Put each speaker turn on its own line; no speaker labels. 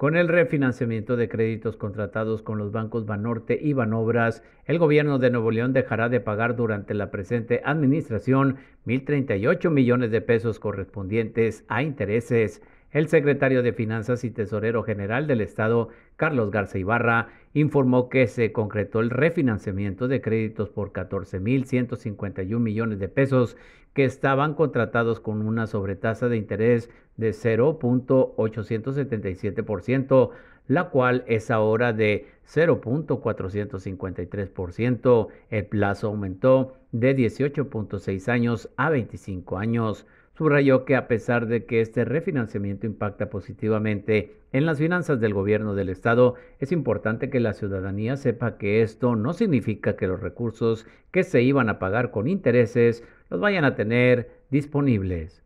Con el refinanciamiento de créditos contratados con los bancos Banorte y Banobras, el gobierno de Nuevo León dejará de pagar durante la presente administración 1.038 millones de pesos correspondientes a intereses. El secretario de Finanzas y Tesorero General del Estado, Carlos Garza Ibarra, informó que se concretó el refinanciamiento de créditos por 14.151 millones de pesos que estaban contratados con una sobretasa de interés de 0.877%, la cual es ahora de 0.453%. El plazo aumentó de 18.6 años a 25 años. Subrayó que a pesar de que este refinanciamiento impacta positivamente en las finanzas del gobierno del Estado, es importante que la ciudadanía sepa que esto no significa que los recursos que se iban a pagar con intereses los vayan a tener disponibles.